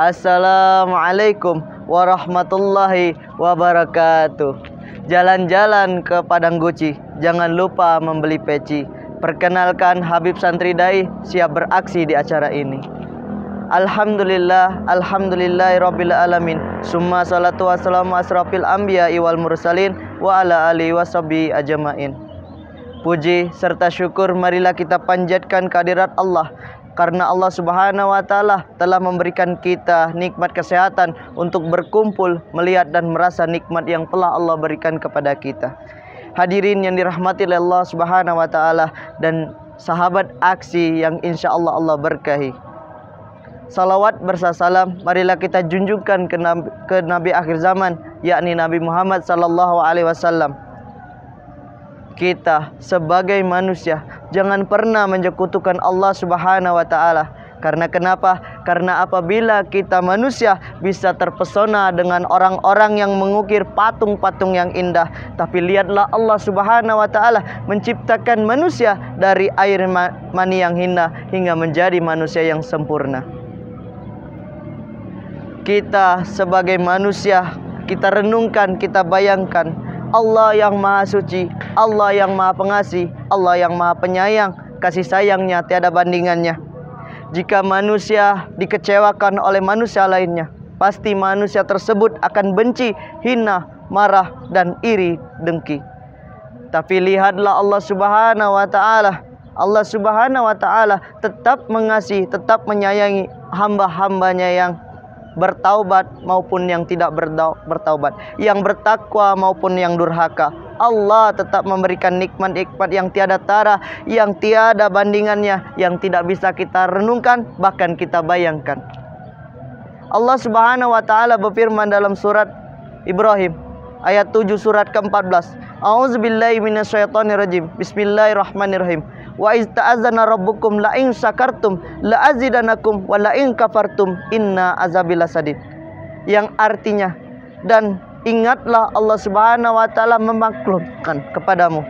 Assalamualaikum warahmatullahi wabarakatuh. Jalan-jalan ke Padang Guci, jangan lupa membeli peci. Perkenalkan Habib Santri Dai siap beraksi di acara ini. Alhamdulillah, alhamdulillah rabbil alamin. Summa salatu wassalamu asrafil anbiya wal mursalin wa ala alihi washabi ajmain. Puji serta syukur marilah kita panjatkan kehadirat Allah karena Allah Subhanahu wa taala telah memberikan kita nikmat kesehatan untuk berkumpul, melihat dan merasa nikmat yang telah Allah berikan kepada kita. Hadirin yang dirahmati oleh Allah Subhanahu wa taala dan sahabat aksi yang insya Allah Allah berkahi. Salawat bersalam, marilah kita junjungkan ke nabi, ke nabi akhir zaman yakni Nabi Muhammad sallallahu alaihi wasallam. kita sebagai manusia jangan pernah menyekutukan Allah Subhanahu wa taala. Karena kenapa? Karena apabila kita manusia bisa terpesona dengan orang-orang yang mengukir patung-patung yang indah, tapi lihatlah Allah Subhanahu wa taala menciptakan manusia dari air mani yang hina hingga menjadi manusia yang sempurna. Kita sebagai manusia, kita renungkan, kita bayangkan Allah yang maha suci, Allah yang maha pengasih, Allah yang maha penyayang, kasih sayangnya tiada bandingannya. Jika manusia dikecewakan oleh manusia lainnya, pasti manusia tersebut akan benci, hina, marah, dan iri dengki. Tapi lihatlah Allah Subhanahu wa taala. Allah Subhanahu wa taala tetap mengasihi, tetap menyayangi hamba-hambanya yang bertaubat maupun yang tidak bertaubat, yang bertakwa maupun yang durhaka. Allah tetap memberikan nikmat-nikmat yang tiada tara, yang tiada bandingannya, yang tidak bisa kita renungkan, bahkan kita bayangkan. Allah Subhanahu wa taala berfirman dalam surat Ibrahim ayat 7 surat ke-14. A'udzubillahi minasyaitonirrajim. Bismillahirrahmanirrahim. Wa iz ta'azzana rabbukum la in syakartum la azidanakum wa la in kafartum inna azabil sadid. Yang artinya dan ingatlah Allah Subhanahu wa taala memaklumkan kepadamu.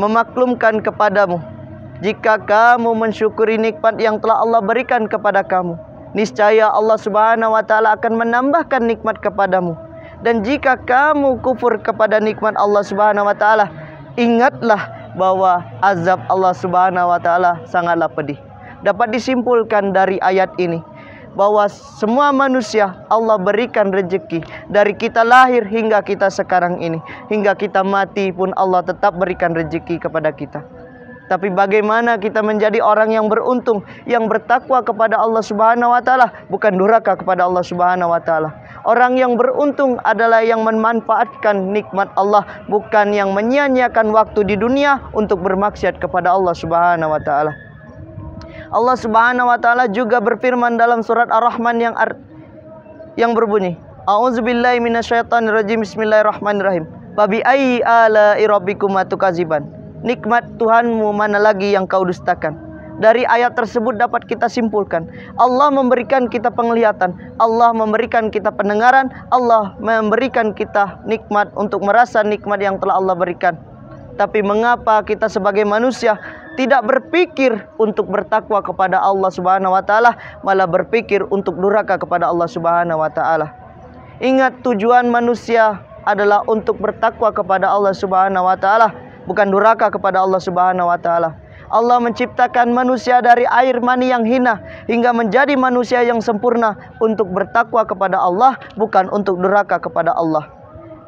Memaklumkan kepadamu jika kamu mensyukuri nikmat yang telah Allah berikan kepada kamu niscaya Allah Subhanahu wa taala akan menambahkan nikmat kepadamu dan jika kamu kufur kepada nikmat Allah Subhanahu wa taala, ingatlah bahwa azab Allah Subhanahu wa taala sangatlah pedih. Dapat disimpulkan dari ayat ini bahwa semua manusia Allah berikan rezeki dari kita lahir hingga kita sekarang ini hingga kita mati pun Allah tetap berikan rezeki kepada kita tapi bagaimana kita menjadi orang yang beruntung yang bertakwa kepada Allah Subhanahu wa taala, bukan duraka kepada Allah Subhanahu wa taala. Orang yang beruntung adalah yang memanfaatkan nikmat Allah, bukan yang menyia-nyiakan waktu di dunia untuk bermaksiat kepada Allah Subhanahu wa taala. Allah Subhanahu wa taala juga berfirman dalam surat Ar-Rahman yang ar yang berbunyi, A'udzubillahi minasyaitonirrajim. Bismillahirrahmanirrahim. Fabi ayyi ala'i rabbikuma nikmat Tuhanmu mana lagi yang kau dustakan. Dari ayat tersebut dapat kita simpulkan, Allah memberikan kita penglihatan, Allah memberikan kita pendengaran, Allah memberikan kita nikmat untuk merasa nikmat yang telah Allah berikan. Tapi mengapa kita sebagai manusia tidak berpikir untuk bertakwa kepada Allah Subhanahu wa taala, malah berpikir untuk durhaka kepada Allah Subhanahu wa taala. Ingat tujuan manusia adalah untuk bertakwa kepada Allah Subhanahu wa taala bukan duraka kepada Allah Subhanahu wa taala. Allah menciptakan manusia dari air mani yang hina hingga menjadi manusia yang sempurna untuk bertakwa kepada Allah bukan untuk duraka kepada Allah.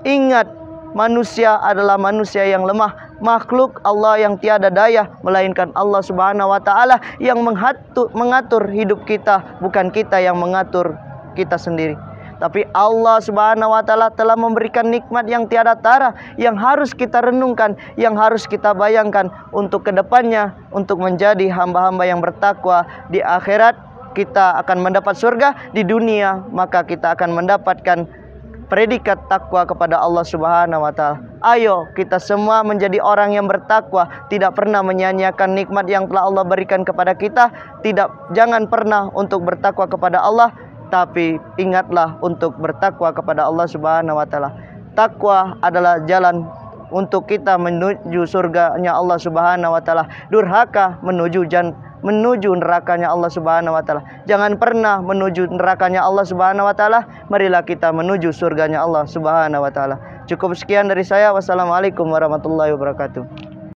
Ingat, manusia adalah manusia yang lemah, makhluk Allah yang tiada daya melainkan Allah Subhanahu wa taala yang mengatur hidup kita bukan kita yang mengatur kita sendiri. Tapi Allah Subhanahu wa taala telah memberikan nikmat yang tiada tara yang harus kita renungkan, yang harus kita bayangkan untuk kedepannya untuk menjadi hamba-hamba yang bertakwa di akhirat kita akan mendapat surga di dunia maka kita akan mendapatkan predikat takwa kepada Allah Subhanahu wa taala. Ayo kita semua menjadi orang yang bertakwa, tidak pernah menyanyiakan nikmat yang telah Allah berikan kepada kita, tidak jangan pernah untuk bertakwa kepada Allah tapi ingatlah untuk bertakwa kepada Allah Subhanahu wa taala. Takwa adalah jalan untuk kita menuju surganya Allah Subhanahu wa taala. Durhaka menuju jan menuju nerakanya Allah Subhanahu wa taala. Jangan pernah menuju nerakanya Allah Subhanahu wa taala, marilah kita menuju surganya Allah Subhanahu wa taala. Cukup sekian dari saya. Wassalamualaikum warahmatullahi wabarakatuh.